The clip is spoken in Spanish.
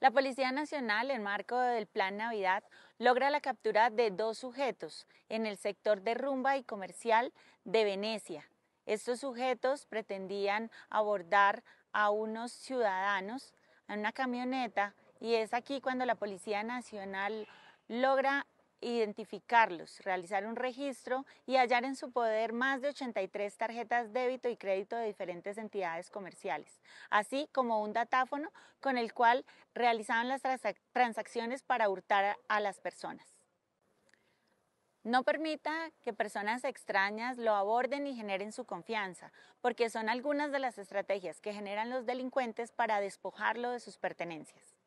La Policía Nacional, en marco del Plan Navidad, logra la captura de dos sujetos en el sector de rumba y comercial de Venecia. Estos sujetos pretendían abordar a unos ciudadanos en una camioneta y es aquí cuando la Policía Nacional logra identificarlos, realizar un registro y hallar en su poder más de 83 tarjetas débito y crédito de diferentes entidades comerciales, así como un datáfono con el cual realizaban las transacciones para hurtar a las personas. No permita que personas extrañas lo aborden y generen su confianza, porque son algunas de las estrategias que generan los delincuentes para despojarlo de sus pertenencias.